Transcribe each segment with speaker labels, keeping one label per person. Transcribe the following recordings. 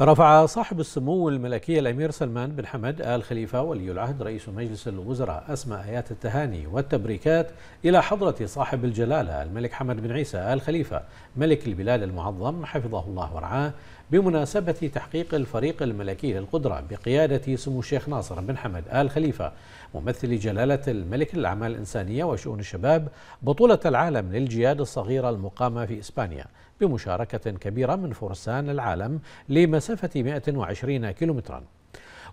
Speaker 1: رفع صاحب السمو الملكي الأمير سلمان بن حمد آل خليفة ولي العهد رئيس مجلس الوزراء أسمى آيات التهاني والتبريكات إلى حضرة صاحب الجلالة الملك حمد بن عيسى آل خليفة ملك البلاد المعظم حفظه الله ورعاه بمناسبة تحقيق الفريق الملكي للقدرة بقيادة سمو الشيخ ناصر بن حمد آل خليفة ممثل جلالة الملك للأعمال الإنسانية وشؤون الشباب بطولة العالم للجياد الصغيرة المقامة في إسبانيا بمشاركة كبيرة من فرسان العالم لمس مسافة 120 كيلومترا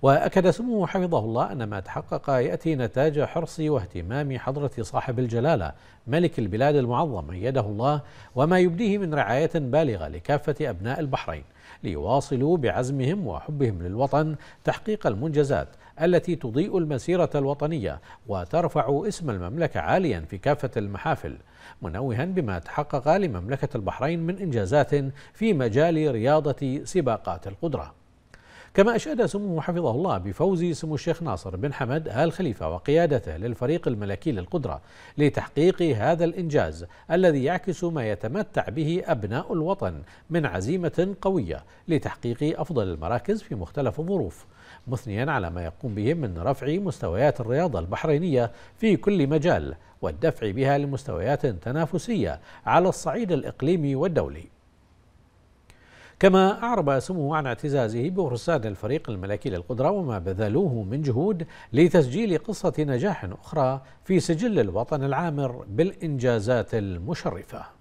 Speaker 1: وأكد سموه حفظه الله أن ما تحقق يأتي نتاج حرص واهتمام حضرة صاحب الجلالة ملك البلاد المعظم أيده الله وما يبديه من رعاية بالغة لكافة أبناء البحرين ليواصلوا بعزمهم وحبهم للوطن تحقيق المنجزات التي تضيء المسيرة الوطنية وترفع اسم المملكة عاليا في كافة المحافل منوها بما تحقق لمملكة البحرين من إنجازات في مجال رياضة سباقات القدرة كما أشاد سموه حفظه الله بفوز سمو الشيخ ناصر بن حمد آل خليفة وقيادته للفريق الملكي للقدرة لتحقيق هذا الإنجاز الذي يعكس ما يتمتع به أبناء الوطن من عزيمة قوية لتحقيق أفضل المراكز في مختلف الظروف مثنيا على ما يقوم به من رفع مستويات الرياضة البحرينية في كل مجال والدفع بها لمستويات تنافسية على الصعيد الإقليمي والدولي كما أعرب سمو عن اعتزازه بفرسان الفريق الملكي للقدرة وما بذلوه من جهود لتسجيل قصة نجاح أخرى في سجل الوطن العامر بالإنجازات
Speaker 2: المشرفة